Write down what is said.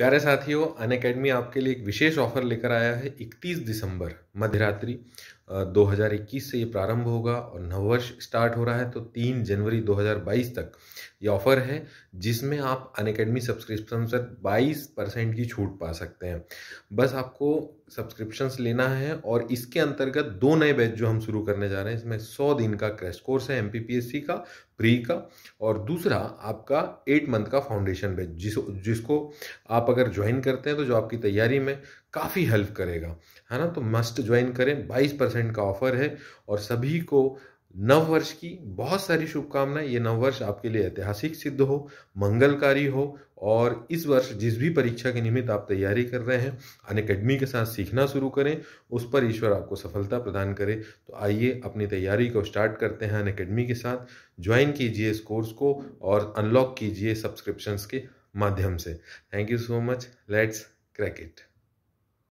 प्यारे साथियों अन अकेडमी आपके लिए एक विशेष ऑफर लेकर आया है 31 दिसंबर मध्यरात्रि 2021 से ये प्रारंभ होगा और नववर्ष स्टार्ट हो रहा है तो 3 जनवरी 2022 तक ये ऑफ़र है जिसमें आप अन अकेडमी सब्सक्रिप्शन पर 22 परसेंट की छूट पा सकते हैं बस आपको सब्सक्रिप्शंस लेना है और इसके अंतर्गत दो नए बैच जो हम शुरू करने जा रहे हैं इसमें 100 दिन का क्रैश कोर्स है एम का प्री का और दूसरा आपका एट मंथ का फाउंडेशन बैच जिस जिसको आप अगर ज्वाइन करते हैं तो जो आपकी तैयारी में काफ़ी हेल्प करेगा है ना तो मस्ट ज्वाइन करें 22 परसेंट का ऑफर है और सभी को नव वर्ष की बहुत सारी शुभकामनाएं ये नव वर्ष आपके लिए ऐतिहासिक सिद्ध हो मंगलकारी हो और इस वर्ष जिस भी परीक्षा के निमित्त आप तैयारी कर रहे हैं अन अकेडमी के साथ सीखना शुरू करें उस पर ईश्वर आपको सफलता प्रदान करे तो आइए अपनी तैयारी को स्टार्ट करते हैं अन अकेडमी के साथ ज्वाइन कीजिए इस कोर्स को और अनलॉक कीजिए सब्सक्रिप्शंस के माध्यम से thank you so much let's क्रैकेट